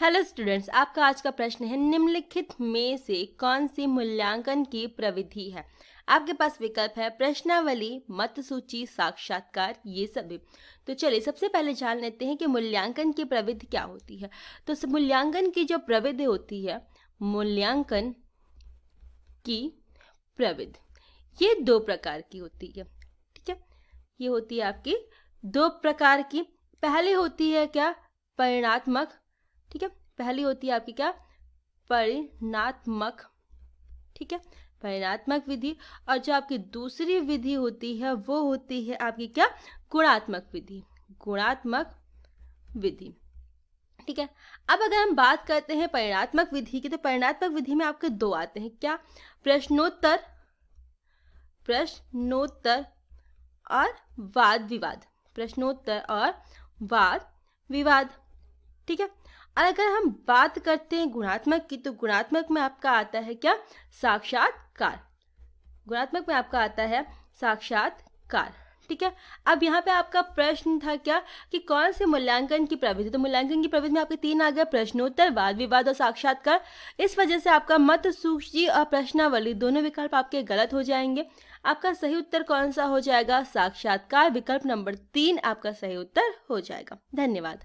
hello students आपका आज का प्रश्न है निम्नलिखित में से कौन सी मूल्यांकन की प्रविधि है आपके पास विकल्प है प्रश्नावली मत सूची साक्षात्कार ये सभी तो चलिए सबसे पहले जान लेते हैं कि मूल्यांकन की प्रविधि क्या होती है तो मूल्यांकन की जो प्रविधि होती है मूल्यांकन की प्रविधि ये दो प्रकार की होती है ठीक है ये होती है आपकी दो प्रकार की पहले होती है क्या परिणात्मक ठीक है पहली होती है आपकी क्या परिणात्मक ठीक है परिणात्मक विधि और जो आपकी दूसरी विधि होती है वो होती है आपकी क्या गुणात्मक विधि गुणात्मक विधि ठीक है अब अगर हम बात करते हैं परिणात्मक विधि की तो परिणात्मक विधि में आपके दो आते हैं क्या प्रश्नोत्तर प्रश्नोत्तर और वाद विवाद प्रश्नोत्तर और वाद विवाद ठीक है और अगर हम बात करते हैं गुणात्मक की तो गुणात्मक में आपका आता है क्या साक्षात्कार गुणात्मक में आपका आता है साक्षात्कार ठीक है अब यहाँ पे आपका प्रश्न था क्या कि कौन से मूल्यांकन की प्रविधि तो मूल्यांकन की प्रविधि में आपके तीन आ गया प्रश्नोत्तर वाद विवाद और साक्षात्कार इस वजह से आपका मत सूची और प्रश्नावली दोनों विकल्प आपके गलत हो जाएंगे आपका सही उत्तर कौन सा हो जाएगा साक्षात्कार विकल्प नंबर तीन आपका सही उत्तर हो जाएगा धन्यवाद